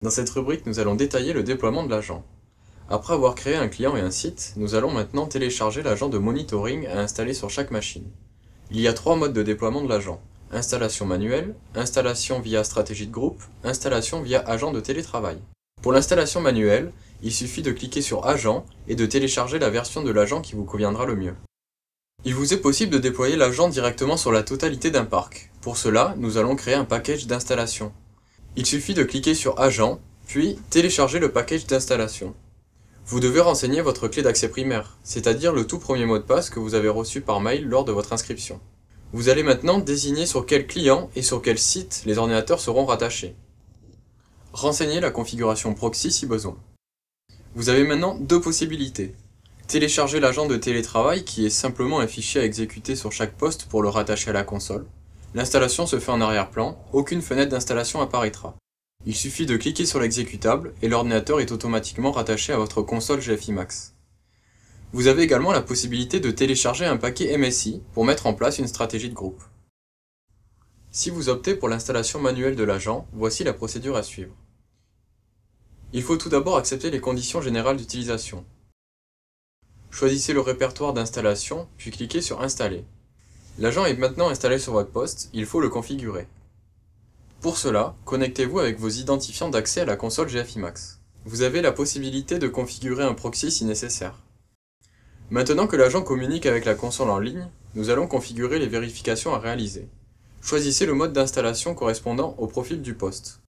Dans cette rubrique, nous allons détailler le déploiement de l'agent. Après avoir créé un client et un site, nous allons maintenant télécharger l'agent de monitoring à installer sur chaque machine. Il y a trois modes de déploiement de l'agent. Installation manuelle, installation via stratégie de groupe, installation via agent de télétravail. Pour l'installation manuelle, il suffit de cliquer sur Agent et de télécharger la version de l'agent qui vous conviendra le mieux. Il vous est possible de déployer l'agent directement sur la totalité d'un parc. Pour cela, nous allons créer un package d'installation. Il suffit de cliquer sur Agent, puis télécharger le package d'installation. Vous devez renseigner votre clé d'accès primaire, c'est-à-dire le tout premier mot de passe que vous avez reçu par mail lors de votre inscription. Vous allez maintenant désigner sur quel client et sur quel site les ordinateurs seront rattachés. Renseignez la configuration proxy si besoin. Vous avez maintenant deux possibilités. Télécharger l'agent de télétravail qui est simplement un fichier à exécuter sur chaque poste pour le rattacher à la console, L'installation se fait en arrière-plan, aucune fenêtre d'installation apparaîtra. Il suffit de cliquer sur l'exécutable et l'ordinateur est automatiquement rattaché à votre console GFI Max. Vous avez également la possibilité de télécharger un paquet MSI pour mettre en place une stratégie de groupe. Si vous optez pour l'installation manuelle de l'agent, voici la procédure à suivre. Il faut tout d'abord accepter les conditions générales d'utilisation. Choisissez le répertoire d'installation, puis cliquez sur Installer. L'agent est maintenant installé sur votre poste, il faut le configurer. Pour cela, connectez-vous avec vos identifiants d'accès à la console GFIMAX. Vous avez la possibilité de configurer un proxy si nécessaire. Maintenant que l'agent communique avec la console en ligne, nous allons configurer les vérifications à réaliser. Choisissez le mode d'installation correspondant au profil du poste.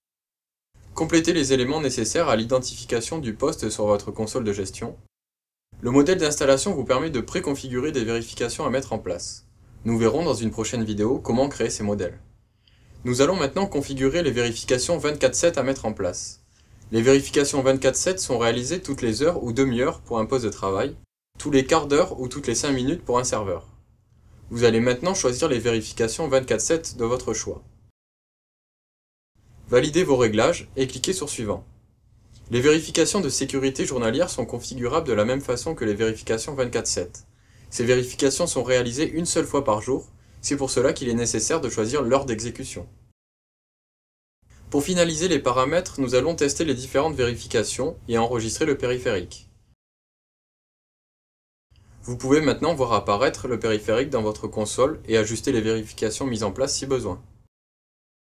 Complétez les éléments nécessaires à l'identification du poste sur votre console de gestion. Le modèle d'installation vous permet de préconfigurer des vérifications à mettre en place. Nous verrons dans une prochaine vidéo comment créer ces modèles. Nous allons maintenant configurer les vérifications 24-7 à mettre en place. Les vérifications 24-7 sont réalisées toutes les heures ou demi-heures pour un poste de travail, tous les quarts d'heure ou toutes les 5 minutes pour un serveur. Vous allez maintenant choisir les vérifications 24-7 de votre choix. Validez vos réglages et cliquez sur Suivant. Les vérifications de sécurité journalière sont configurables de la même façon que les vérifications 24-7. Ces vérifications sont réalisées une seule fois par jour, c'est pour cela qu'il est nécessaire de choisir l'heure d'exécution. Pour finaliser les paramètres, nous allons tester les différentes vérifications et enregistrer le périphérique. Vous pouvez maintenant voir apparaître le périphérique dans votre console et ajuster les vérifications mises en place si besoin.